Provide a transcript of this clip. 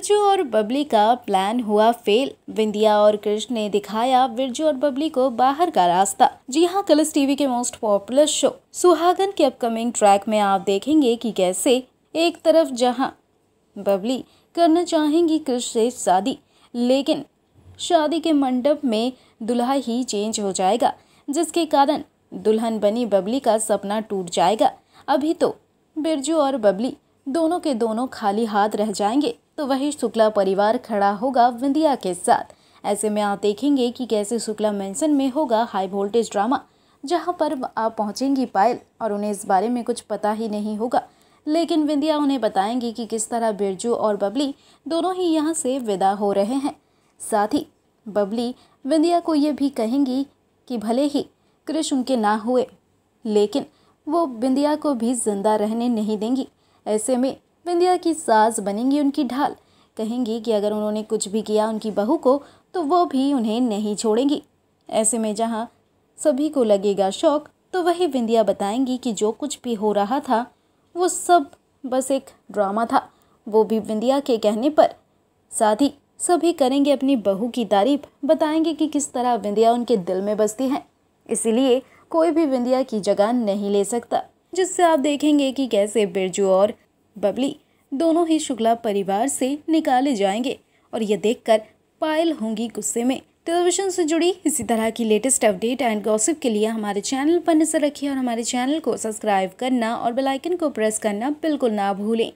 बिरजू और बबली का प्लान हुआ फेल विंदिया और कृष्ण ने दिखाया बिरजू और बबली को बाहर का रास्ता जी हाँ कलर्स टीवी के मोस्ट पॉपुलर शो सुहागन के अपकमिंग ट्रैक में आप देखेंगे कि कैसे एक तरफ जहाँ बबली करना चाहेंगी कृष्ण से शादी लेकिन शादी के मंडप में दुल्हा ही चेंज हो जाएगा जिसके कारण दुल्हन बनी बबली का सपना टूट जाएगा अभी तो बिरजू और बबली दोनों के दोनों खाली हाथ रह जाएंगे तो वही शुक्ला परिवार खड़ा होगा विंदिया के साथ ऐसे में आप देखेंगे कि कैसे शुक्ला मेंशन में होगा हाई वोल्टेज ड्रामा जहां पर आप पहुंचेंगी पायल और उन्हें इस बारे में कुछ पता ही नहीं होगा लेकिन विंदिया उन्हें बताएंगी कि किस तरह बिरजू और बबली दोनों ही यहाँ से विदा हो रहे हैं साथ ही बबली विंदिया को ये भी कहेंगी कि भले ही कृष्ण उनके ना हुए लेकिन वो विंध्या को भी जिंदा रहने नहीं देंगी ऐसे में विंध्या की सास बनेंगी उनकी ढाल कहेंगी कि अगर उन्होंने कुछ भी किया उनकी बहू को तो वो भी उन्हें नहीं छोड़ेंगी ऐसे में जहाँ सभी को लगेगा शौक तो वही विंध्या बताएंगी कि जो कुछ भी हो रहा था वो सब बस एक ड्रामा था वो भी विंध्या के कहने पर साथ ही सभी करेंगे अपनी बहू की तारीफ बताएंगे कि किस तरह विंध्या उनके दिल में बसती है इसीलिए कोई भी विंध्या की जगह नहीं ले सकता जिससे आप देखेंगे कि कैसे बिरजू और बबली दोनों ही शुक्ला परिवार से निकाले जाएंगे और यह देखकर पायल होंगी गुस्से में टेलीविजन से जुड़ी इसी तरह की लेटेस्ट अपडेट एंड गॉसिप के लिए हमारे चैनल पर नजर रखिए और हमारे चैनल को सब्सक्राइब करना और बेलाइकन को प्रेस करना बिल्कुल ना भूलें